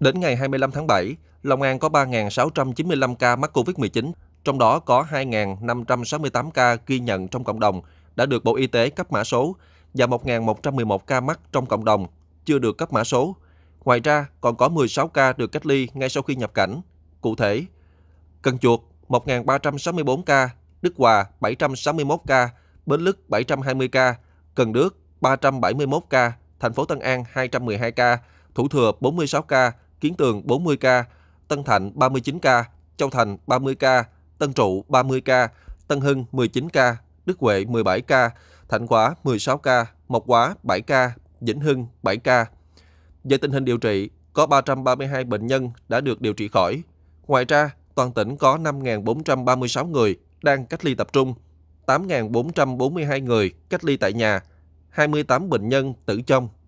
Đến ngày 25 tháng 7, Long An có 3.695 ca mắc COVID-19, trong đó có 2.568 ca ghi nhận trong cộng đồng đã được Bộ Y tế cấp mã số và 1.111 ca mắc trong cộng đồng chưa được cấp mã số. Ngoài ra, còn có 16 ca được cách ly ngay sau khi nhập cảnh. Cụ thể, Cần Chuột 1.364 ca, Đức Hòa 761 ca, Bến Lức 720 ca, Cần Đước 371 ca, thành phố Tân An 212 ca, Thủ Thừa 46 ca, Kiến Tường 40 ca, Tân Thạnh 39 ca, Châu Thành 30 ca, Tân Trụ 30 ca, Tân Hưng 19 ca, Đức Huệ 17 ca, Thạnh Quả 16 ca, Mộc Quá 7 ca, Vĩnh Hưng 7 ca. Về tình hình điều trị, có 332 bệnh nhân đã được điều trị khỏi. Ngoài ra, toàn tỉnh có 5.436 người đang cách ly tập trung, 8.442 người cách ly tại nhà, 28 bệnh nhân tử vong